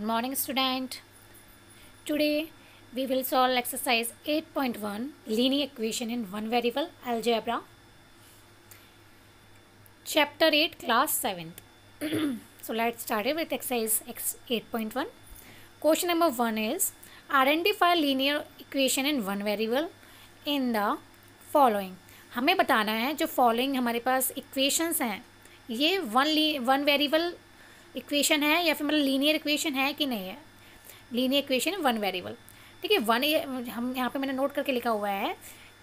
Good morning student. Today we will solve exercise 8.1 linear equation in one variable algebra. Chapter 8 class 7th. so let's start it with exercise 8.1. Question number 1 is identify linear equation in one variable in the following. हमें बताना है जो following हमारे पास equations हैं ये one one variable equation है या फिर मतलब लीनियर इक्वेशन है कि नहीं है लीनियर इक्वेशन वन वेरिएबल ठीक है वन हम यहाँ पे मैंने नोट करके लिखा हुआ है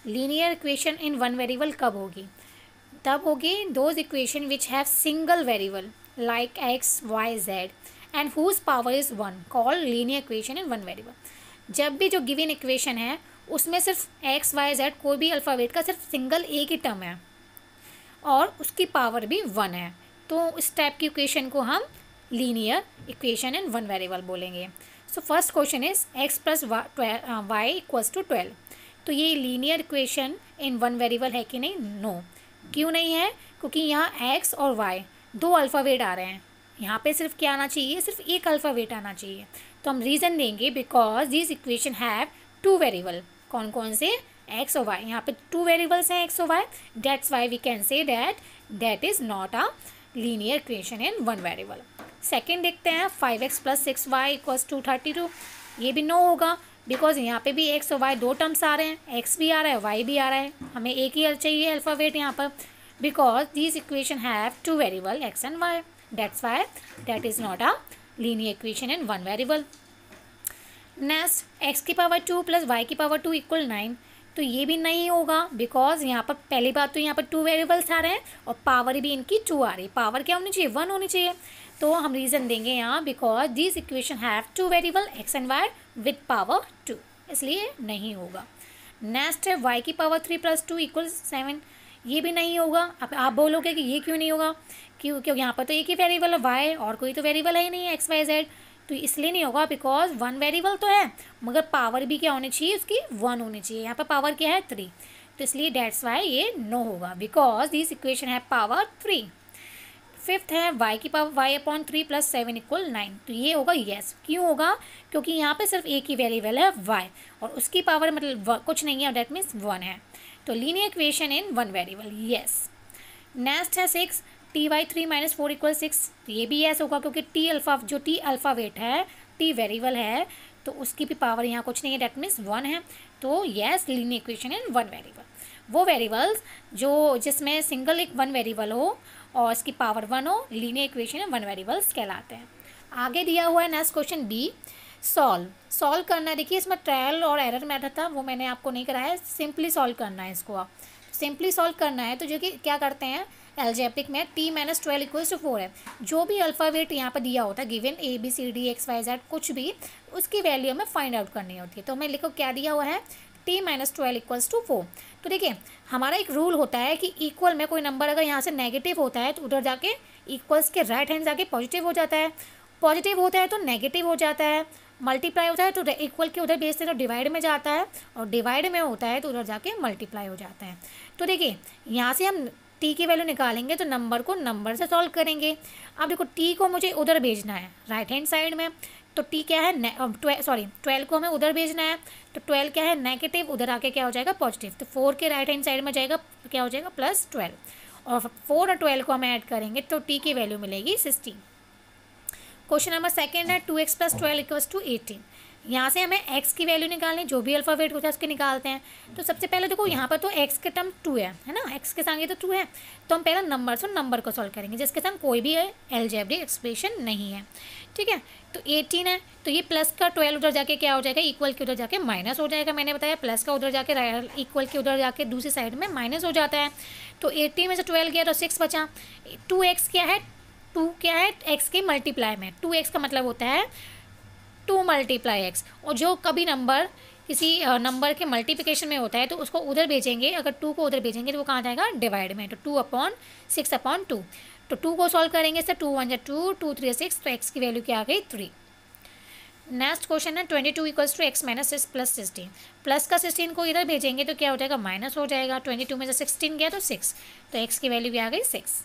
linear equation in one variable कब होगी तब होगी those equation which have single variable like X Y Z and whose power is one call linear equation in one variable जब भी जो गिवन इक्वेशन है उसमें सिर्फ एक्स वाई जेड कोई भी अल्फ़ावेट का सिर्फ सिंगल एक ही टर्म है और उसकी पावर भी वन है तो इस टाइप की इक्वेशन को हम linear equation in one variable बोलेंगे so first question is X plus Y equals to twelve तो ये linear equation in one variable है कि नहीं नो no. क्यों नहीं है क्योंकि यहाँ एक्स और वाई दो अल्फ़ावेट आ रहे हैं यहाँ पे सिर्फ क्या आना चाहिए सिर्फ एक अल्फ़ावेट आना चाहिए तो हम रीज़न देंगे because this equation have two variable कौन कौन से एक्स और वाई यहाँ पे टू वेरिएबल्स हैं एक्स और Y that's why we can say that that is not a linear creation in one variable second देखते हैं five X plus six Y equals to thirty two ये भी no होगा because यहाँ पे भी एक्स और वाई दो टर्म्स आ रहे हैं एक्स भी आ रहा है वाई भी आ रहा है हमें एक ही चाहिए अल्फ़ावेट यहाँ पर because this equation have two variable X and Y that's why that is not a linear equation in one variable next X की पावर टू प्लस वाई की पावर टू इक्वल नाइन तो ये भी नहीं होगा because यहाँ पर पहली बात तो यहाँ पर टू वेरिएबल्स आ रहे हैं और पावर भी इनकी टू आ रही है पावर क्या होनी चाहिए वन होनी चाहिए तो हम रीज़न देंगे यहाँ because this equation have two variable X and Y with power two इसलिए नहीं होगा नेक्स्ट है वाई की power three plus two equal seven ये भी नहीं होगा अब आप बोलोगे कि ये क्यों नहीं होगा क्यों क्योंकि यहाँ पर तो एक ही वेरिएबल है वाई और कोई तो वेरिएबल है ही नहीं है एक्स वाई जेड तो इसलिए नहीं होगा बिकॉज वन वेरिएबल तो है मगर पावर भी क्या होनी चाहिए उसकी वन होनी चाहिए यहाँ पर पावर क्या है थ्री तो इसलिए डेट्स वाई ये नो होगा बिकॉज दिस इक्वेशन है पावर थ्री फिफ्थ है वाई की power Y upon three plus seven equal nine तो ये होगा येस क्यों होगा क्योंकि यहाँ पे सिर्फ एक ही वेरिएबल है वाई और उसकी पावर मतलब कुछ नहीं है डेट मीन्स वन है तो linear equation in one variable yes next है six T Y three minus four equal six ये भी ऐसा होगा क्योंकि टी अल्फ़ा जो टी अल्फ़ा वेट है टी वेरिएबल है तो उसकी भी पावर यहाँ कुछ नहीं है डेट मीन्स वन है तो yes linear equation in one variable वो वेरिएबल्स जो जिसमें सिंगल एक वन वेरिएबल हो और इसकी पावर वन हो लीन इक्वेशन वन वेरिएबल्स कहलाते हैं आगे दिया हुआ है next question B solve solve करना है देखिए इसमें ट्रायल और एरर मैथड था वो मैंने आपको नहीं कराया सिंपली सॉल्व करना है इसको आप सिंपली सॉल्व करना है तो जो कि क्या करते हैं एल्जेब्रिक में t minus twelve equals to four है जो भी अल्फ़ावेट यहाँ पर दिया होता है given A B C D X Y Z कुछ भी उसकी वैल्यू हमें फाइंड आउट करनी होती है तो हमें लिखो क्या दिया हुआ है t minus twelve equals to four तो देखिए हमारा एक रूल होता है कि इक्वल में कोई नंबर अगर यहाँ से नेगेटिव होता है तो उधर जाके इक्वल्स के राइट हैंड जाके पॉजिटिव हो जाता है पॉजिटिव होता है तो नेगेटिव हो जाता है मल्टीप्लाई होता है तो इक्वल के उधर बेचते हैं तो डिवाइड में जाता है और डिवाइड में होता है तो उधर जाके मल्टीप्लाई हो जाता है तो देखिए यहाँ से हम टी की वैल्यू निकालेंगे तो नंबर को नंबर से सॉल्व करेंगे अब देखो टी को मुझे उधर भेजना है राइट हैंड साइड में तो टी क्या है सॉरी ट्वेल्व को हमें उधर भेजना है तो ट्वेल्व क्या है नेगेटिव उधर आके क्या हो जाएगा पॉजिटिव तो फोर के राइट हैंड साइड में जाएगा क्या हो जाएगा प्लस ट्वेल्व और फोर और ट्वेल्व को हम ऐड करेंगे तो टी की वैल्यू मिलेगी सिक्सटीन क्वेश्चन नंबर सेकेंड है two x plus twelve equals to eighteen यहाँ से हमें एक्स की वैल्यू निकालनी जो भी अल्फ़ावेट होता है उसके निकालते हैं तो सबसे पहले देखो यहाँ पर तो एक्स के टर्म टू है है ना एक्स के सामने तो टू है तो हम पहले नंबर से नंबर को सॉल्व करेंगे जिसके साथ कोई भी एलजेब्रिक एक्सप्रेशन नहीं है ठीक है तो एटीन है तो ये प्लस का ट्वेल्व उधर जाके क्या हो जाएगा इक्वल के उधर जाके माइनस हो जाएगा मैंने बताया प्लस का उधर जाके इक्वल के उधर जाके दूसरी साइड में माइनस हो जाता है तो एटीन में से ट्वेल्व गया तो सिक्स बचा टू एक्स क्या है टू क्या है एक्स के मल्टीप्लाई में टू एक्स का मतलब होता है टू मल्टीप्लाई एक्स और जो कभी नंबर किसी नंबर के मल्टीप्लिकेशन में होता है तो उसको उधर भेजेंगे अगर टू को उधर भेजेंगे तो वो कहाँ जाएगा डिवाइड में तो two upon six upon two तो टू को सॉल्व करेंगे सर टू वन या टू टू थ्री सिक्स तो एक्स की वैल्यू क्या आ गई थ्री नेक्स्ट क्वेश्चन है twenty two equals two x minus six plus sixteen plus का सिक्सटीन को इधर भेजेंगे तो क्या हो जाएगा माइनस हो जाएगा ट्वेंटी टू में से सिक्सटीन गया तो सिक्स तो एक्स की वैल्यू क्या आ गई सिक्स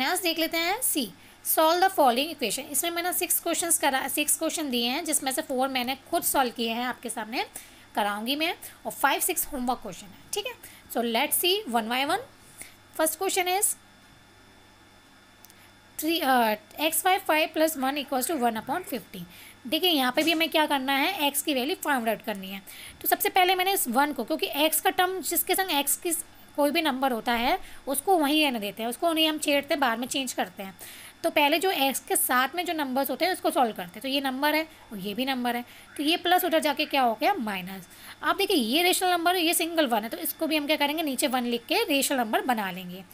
नेक्स्ट देख लेते हैं see solve the following equation इसमें मैंने सिक्स क्वेश्चंस करा सिक्स क्वेश्चन दिए हैं जिसमें से फोर मैंने खुद सॉल्व किए हैं आपके सामने कराऊंगी मैं और फाइव सिक्स होमवर्क क्वेश्चन है ठीक है so let see one by one first question is three x five five plus one equals to one upon fifty देखिए यहाँ पे भी हमें क्या करना है एक्स की वैल्यू फाइंड आउट करनी है तो सबसे पहले मैंने इस वन को क्योंकि एक्स का टर्म जिसके संग एक्स की कोई भी नंबर होता है उसको वहीं रहने देते हैं उसको उन्हें हम छेड़ते हैं बाद में चेंज करते हैं तो पहले जो एक्स के साथ में जो नंबर्स होते हैं उसको सॉल्व करते हैं तो ये नंबर है और ये भी नंबर है तो ये प्लस उधर जाके क्या हो गया माइनस आप देखिए ये रेशनल नंबर है ये सिंगल वन है तो इसको भी हम क्या करेंगे नीचे वन लिख के रेशनल नंबर बना लेंगे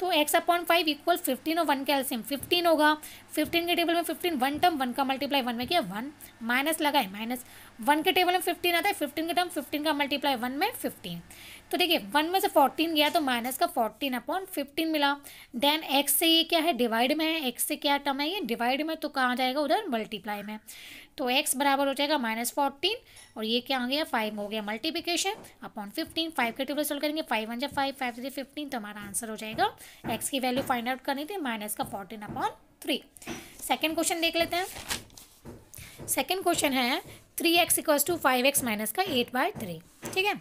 तो x upon five equal fifteen और वन के एल्सियम फिफ्टीन होगा फिफ्टीन के टेबल में फिफ्टीन वन टर्म वन का मल्टीप्लाई वन में किया वन माइनस लगा है माइनस वन के टेबल में फिफ्टीन आता है फिफ्टीन के टर्म फिफ्टीन का मल्टीप्लाई वन में फिफ्टीन तो देखिए वन में से फोर्टीन गया तो माइनस का फोर्टीन अपॉन फिफ्टीन मिला देन एक्स से ये क्या है डिवाइड में है एक्स से क्या टर्म है ये डिवाइड में तो कहाँ जाएगा उधर मल्टीप्लाई में तो एक्स बराबर हो जाएगा माइनस फोर्टीन और ये क्या आ गया फाइव हो गया मल्टीप्लीकेशन अपॉन फिफ्टीन फाइव के टेबल सोल्व करेंगे फाइव वन जब फाइव फाइव थ्री फिफ्टीन तो हमारा आंसर हो जाएगा एक्स की वैल्यू फाइंड आउट करनी थी माइनस का fourteen upon three second question देख लेते हैं सेकेंड क्वेश्चन है three x equals to five x minus का एट बाय थ्री ठीक है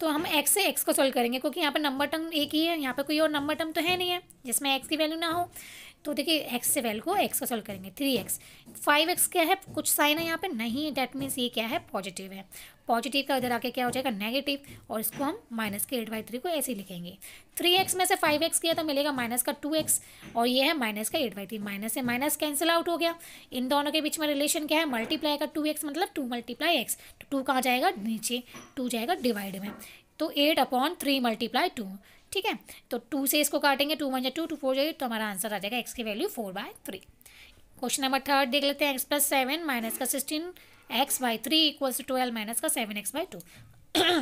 तो हम एक्स से एक्स को सॉल्व करेंगे क्योंकि यहाँ पर नंबर टर्म एक ही है यहाँ पर कोई और नंबर टर्म तो है नहीं है जिसमें एक्स की वैल्यू ना हो तो देखिए एक्स से वैल को एक्स का सॉल्व करेंगे थ्री एक्स फाइव एक्स क्या है कुछ साइन है यहाँ पे नहीं डैट मीन्स ये क्या है पॉजिटिव है पॉजिटिव का इधर आके क्या हो जाएगा नेगेटिव और इसको हम माइनस के एट बाई थ्री को ऐसे ही लिखेंगे थ्री एक्स में से फाइव एक्स किया तो मिलेगा माइनस का टू एक्स और ये है माइनस का एट बाई थ्री माइनस से माइनस कैंसिल आउट हो गया इन दोनों के बीच में रिलेशन क्या है मल्टीप्लाई का टू एक्स मतलब टू मल्टीप्लाई एक्स तो टू कहाँ जाएगा नीचे टू जाएगा डिवाइड में तो eight upon three multiply two ठीक है तो टू से इसको काटेंगे टू वन जाए टू टू फोर जाए तो हमारा आंसर आ जाएगा एक्स की value four by three question number third देख लेते हैं एक्स प्लस सेवन माइनस का sixteen x by three equals to twelve minus का सेवन एक्स बाई टू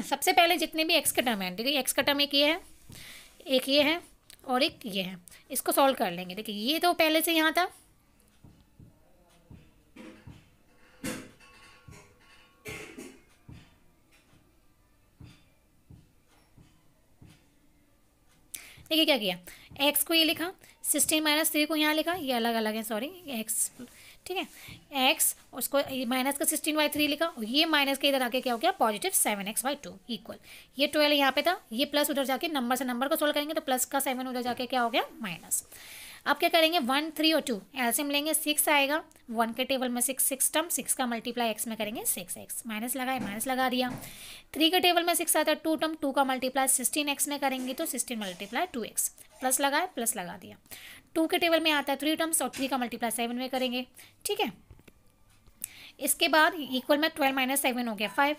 सबसे पहले जितने भी एक्स का टर्म है देखिए एक्स का टर्म एक ये है एक ये है और एक ये है इसको सॉल्व कर लेंगे देखिए ये तो पहले से यहाँ था देखिए क्या किया एक्स को ये लिखा सिक्सटीन माइनस थ्री को यहाँ लिखा ये अलग अलग है सॉरी एक्स ठीक है एक्स उसको माइनस का सिक्सटीन बाई थ्री लिखा और ये माइनस के इधर आके क्या हो गया positive seven x by two equal ये ट्वेल्व यहाँ पे था ये प्लस उधर जाके नंबर से नंबर को सोल्व करेंगे तो प्लस का सेवन उधर जाके क्या हो गया माइनस अब क्या करेंगे वन थ्री और टू एल्सियम लेंगे सिक्स आएगा वन के टेबल में सिक्स सिक्स टर्म सिक्स का मल्टीप्लाई एक्स में करेंगे सिक्स एक्स माइनस लगाए माइनस लगा दिया थ्री के टेबल में सिक्स आता है टू टर्म टू का मल्टीप्लाई सिक्सटीन एक्स में करेंगे तो sixteen multiply two x plus लगाए प्लस लगा दिया टू के टेबल में आता है थ्री टर्म्स और थ्री का मल्टीप्लाई सेवन में करेंगे ठीक है इसके बाद इक्वल में ट्वेल्व माइनस सेवन हो गया five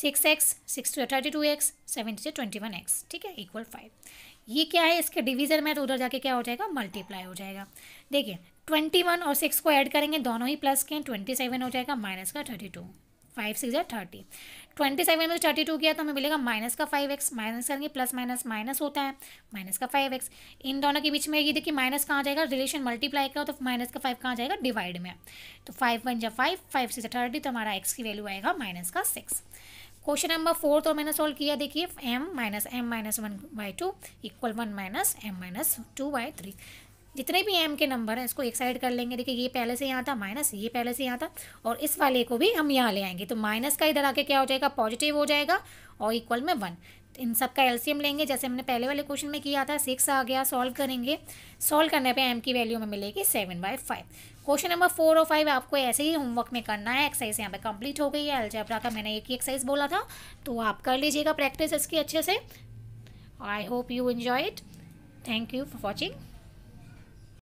six x six two thirty two x seven two twenty one x ठीक है इक्वल फाइव ये क्या है इसके डिवीज़न में तो उधर जाके क्या हो जाएगा मल्टीप्लाई हो जाएगा देखिए ट्वेंटी वन और सिक्स को ऐड करेंगे दोनों ही प्लस के ट्वेंटी सेवन हो जाएगा माइनस का थर्टी टू फाइव सिक्स या थर्टी ट्वेंटी सेवन में थर्टी तो टू किया तो हमें मिलेगा माइनस का फाइव एक्स माइनस करेंगे प्लस माइनस माइनस होता है माइनस का फाइव एक्स इन दोनों के बीच में ये देखिए माइनस कहाँ जाएगा रिलेशन मल्टीप्लाई तो का तो माइनस का फाइव कहाँ जाएगा डिवाइड में तो फाइव वन या फाइव फाइव सिक्स थर्टी तो हमारा एक्स की वैल्यू आएगा माइनस का सिक्स क्वेश्चन नंबर फोर तो मैंने सॉल्व किया देखिए m minus m minus one by two equal one minus m minus two by three जितने भी एम के नंबर हैं इसको एक साइड कर लेंगे देखिए ये पहले से यहाँ था माइनस ये पहले से यहाँ था और इस वाले को भी हम यहाँ ले आएंगे तो माइनस का इधर आके क्या हो जाएगा पॉजिटिव हो जाएगा और इक्वल में वन इन सब का एलसीएम लेंगे जैसे हमने पहले वाले क्वेश्चन में किया था सिक्स आ गया सॉल्व करेंगे सॉल्व करने पे एम की वैल्यू हमें मिलेगी seven by five question number four और फाइव आपको ऐसे ही होमवर्क में करना है एक्सरसाइज यहाँ पे कंप्लीट हो गई है एल्जेब्रा का मैंने एक ही एक्सरसाइज बोला था तो आप कर लीजिएगा प्रैक्टिस इसकी अच्छे से I hope you enjoy it thank you for watching